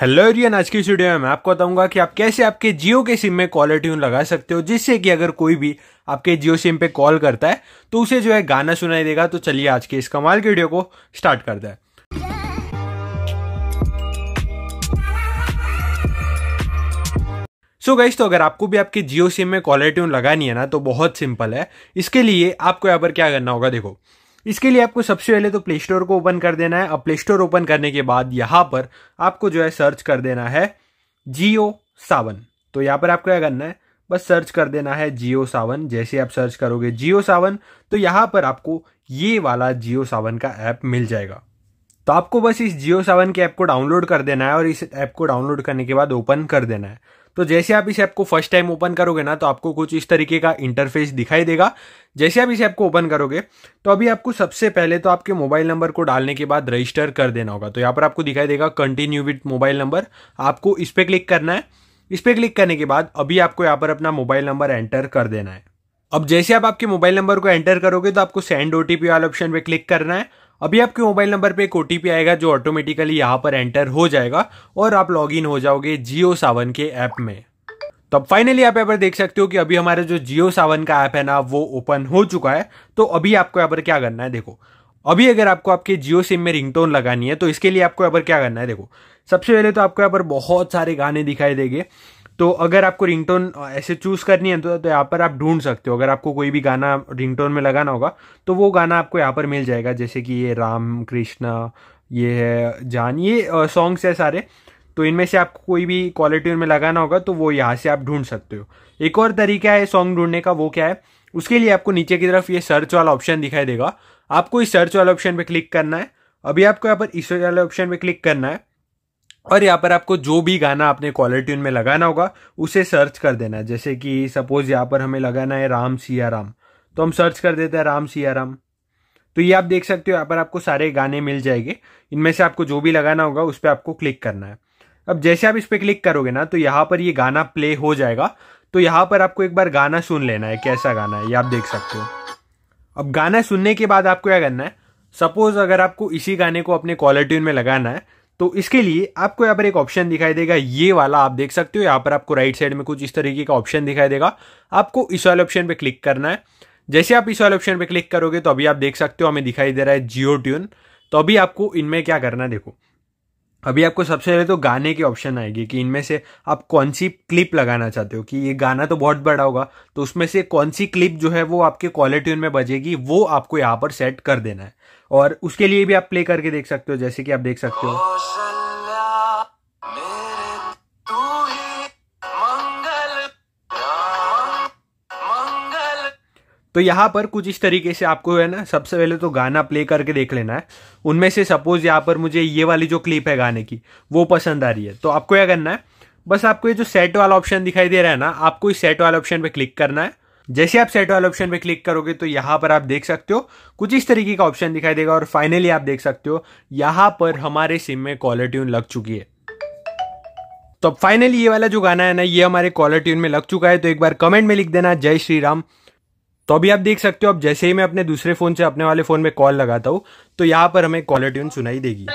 hello Ariane आज की studio में मैं आपको बताऊंगा कि आप कैसे आपके जियो के सिम में कॉलर ट्यून लगा सकते हो जिससे कि अगर कोई भी आपके जियो सिम पे कॉल करता है तो उसे जो है गाना सुनाई देगा तो चलिए आज के इस कमाल की वीडियो को स्टार्ट कर है सो so तो अगर आपको भी आपके जियो सिम में कॉलर ट्यून लगानी है ना तो बहुत सिंपल है इसके लिए आपको यहाँ पर क्या करना होगा देखो इसके लिए आपको सबसे पहले तो प्ले स्टोर को ओपन कर देना है अब प्ले स्टोर ओपन करने के बाद यहाँ पर आपको जो है सर्च कर देना है जियो सावन तो यहाँ पर आपको क्या करना है बस सर्च कर देना है जियो सावन जैसे आप सर्च करोगे जियो सावन तो यहाँ पर आपको ये वाला जियो सावन का ऐप मिल जाएगा तो आपको बस इस जियो सावन के ऐप को डाउनलोड कर देना है और इस ऐप को डाउनलोड करने के बाद ओपन कर देना है तो जैसे आप इस ऐप को फर्स्ट टाइम ओपन करोगे ना तो आपको कुछ इस तरीके का इंटरफेस दिखाई देगा जैसे आप इसे ऐप को ओपन करोगे तो अभी आपको सबसे पहले तो आपके मोबाइल नंबर को डालने के बाद रजिस्टर कर देना होगा तो यहाँ पर आपको दिखाई देगा कंटिन्यू विथ मोबाइल नंबर आपको इस पर क्लिक करना है इस पर क्लिक करने के बाद अभी आपको यहाँ पर अपना मोबाइल नंबर एंटर कर देना है अब जैसे आप आपके मोबाइल नंबर को एंटर करोगे तो आपको सेंड ओ वाले ऑप्शन पे क्लिक करना है अभी आपके मोबाइल नंबर पे एक ओ आएगा जो ऑटोमेटिकली यहाँ पर एंटर हो जाएगा और आप लॉगिन हो जाओगे जियो सावन के ऐप में तो अब फाइनली आप यहाँ पर देख सकते हो कि अभी हमारा जो जियो सावन का ऐप है ना वो ओपन हो चुका है तो अभी आपको यहाँ पर क्या करना है देखो अभी अगर आपको आपके जियो सिम में रिंगटोन लगानी है तो इसके लिए आपको यहाँ पर क्या करना है देखो सबसे पहले तो आपको यहाँ पर बहुत सारे गाने दिखाई देंगे तो अगर आपको रिंगटोन ऐसे चूज करनी है तो, तो यहाँ पर आप ढूंढ सकते हो अगर आपको कोई भी गाना रिंगटोन में लगाना होगा तो वो गाना आपको यहाँ पर मिल जाएगा जैसे कि ये राम कृष्णा ये है जान ये सॉन्ग्स है सारे तो इनमें से आपको कोई भी क्वालिटी उनमें लगाना होगा तो वो यहाँ से आप ढूंढ सकते हो एक और तरीका है सॉन्ग ढूंढने का वो क्या है उसके लिए आपको नीचे की तरफ ये सर्च वाला ऑप्शन दिखाई देगा आपको इस सर्च वाले ऑप्शन पे क्लिक करना है अभी आपको यहाँ पर इस वाले ऑप्शन पे क्लिक करना है और यहाँ पर आपको जो भी गाना आपने क्वालिटी में लगाना होगा उसे सर्च कर देना है जैसे कि सपोज यहाँ पर हमें लगाना है राम सिया राम तो हम सर्च कर देते हैं राम सिया राम तो ये आप देख सकते हो यहाँ पर आपको सारे गाने मिल जाएंगे इनमें से आपको जो भी लगाना होगा उस पर आपको क्लिक करना है अब जैसे आप इस पर क्लिक करोगे ना तो यहाँ पर ये गाना प्ले हो जाएगा तो यहाँ पर आपको एक बार गाना सुन लेना है कैसा गाना है ये आप देख सकते हो अब गाना सुनने के बाद आपको क्या करना है सपोज अगर आपको इसी गाने को अपने कॉलर ट्यून में लगाना है तो इसके लिए आपको यहाँ पर एक ऑप्शन दिखाई देगा ये वाला आप देख सकते हो यहाँ पर आपको राइट साइड में कुछ इस तरीके का ऑप्शन दिखाई देगा आपको इस वाले ऑप्शन पे क्लिक करना है जैसे आप इस वाले ऑप्शन पर क्लिक करोगे तो अभी आप देख सकते हो हमें दिखाई दे रहा है जियो ट्यून तो अभी आपको इनमें क्या करना है देखो अभी आपको सबसे पहले तो गाने की ऑप्शन आएगी कि इनमें से आप कौन सी क्लिप लगाना चाहते हो कि ये गाना तो बहुत बड़ा होगा तो उसमें से कौन सी क्लिप जो है वो आपके क्वालिटी में बजेगी वो आपको यहाँ पर सेट कर देना है और उसके लिए भी आप प्ले करके देख सकते हो जैसे कि आप देख सकते हो तो यहाँ पर कुछ इस तरीके से आपको है ना सबसे पहले तो गाना प्ले करके देख लेना है उनमें से सपोज यहाँ पर मुझे ये वाली जो क्लिप है गाने की वो पसंद आ रही है तो आपको क्या करना है बस आपको ये जो सेट वाला ऑप्शन दिखाई दे रहा है ना आपको इस सेट वाले ऑप्शन पे क्लिक करना है जैसे आप सेट वाले ऑप्शन पे क्लिक करोगे तो यहाँ पर आप देख सकते हो कुछ इस तरीके का ऑप्शन दिखाई देगा और फाइनली आप देख सकते हो यहाँ पर हमारे सिम में कॉलर ट्यून लग चुकी है तो अब फाइनली ये वाला जो गाना है ना ये हमारे कॉलर ट्यून में लग चुका है तो एक बार कमेंट में लिख देना जय श्री राम तो अभी आप देख सकते हो अब जैसे ही मैं अपने दूसरे फोन से अपने वाले फोन में कॉल लगाता हूँ तो यहाँ पर हमें कॉलर ट्यून सुनाई देगी